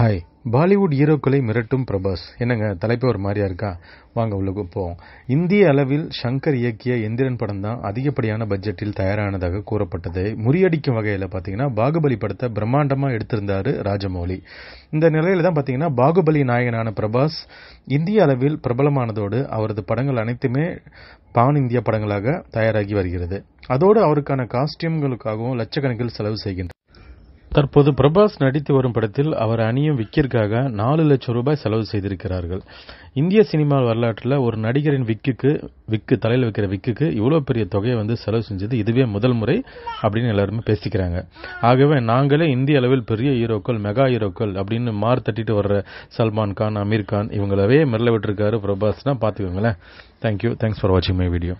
hi Bollywood ஹீரோக்களை மிரட்டும் பிரபாஸ் என்னங்க தலைப்பு ஒரு மாதிரியா இருக்கா வாங்க உள்ளுக்கு போவோம் இந்திய அளவில் ஷங்கர் இயக்கிய எந்திரன் படம் தான் அதிகப்படியான பட்ஜெட்டில் தயாரானதாக கூறப்பட்டது முறியடிக்கும் வகையில் பார்த்தீங்கன்னா பாகுபலி படத்தை பிரம்மாண்டமாக எடுத்திருந்தாரு ராஜமௌலி இந்த நிலையில தான் பார்த்தீங்கன்னா பாகுபலி நாயகனான பிரபாஸ் இந்திய அளவில் பிரபலமானதோடு அவரது படங்கள் அனைத்துமே பான் இந்திய படங்களாக தயாராகி வருகிறது அதோடு அவருக்கான காஸ்டியூம்களுக்காகவும் லட்சக்கணக்கில் செலவு செய்கின்றனர் தற்போது பிரபாஸ் நடித்து வரும் படத்தில் அவர் அணியும் விக்கிற்காக நாலு லட்சம் ரூபாய் செலவு செய்திருக்கிறார்கள் இந்திய சினிமா வரலாற்றில் ஒரு நடிகரின் விக்குக்கு விக்கு தலையில் வைக்கிற விக்குக்கு இவ்வளோ பெரிய தொகையை வந்து செலவு செஞ்சது இதுவே முதல் முறை அப்படின்னு எல்லாருமே பேசிக்கிறாங்க ஆகவே நாங்களே இந்திய அளவில் பெரிய ஹீரோக்கள் மெகா ஹீரோக்கள் அப்படின்னு மார் தட்டிட்டு வர்ற சல்மான் கான் அமீர் கான் இவங்களவே மிரள விட்டுருக்காரு பிரபாஸ்னா பார்த்துக்கோங்களேன் தேங்க்யூ தேங்க்ஸ் ஃபார் வாட்சிங் மை வீடியோ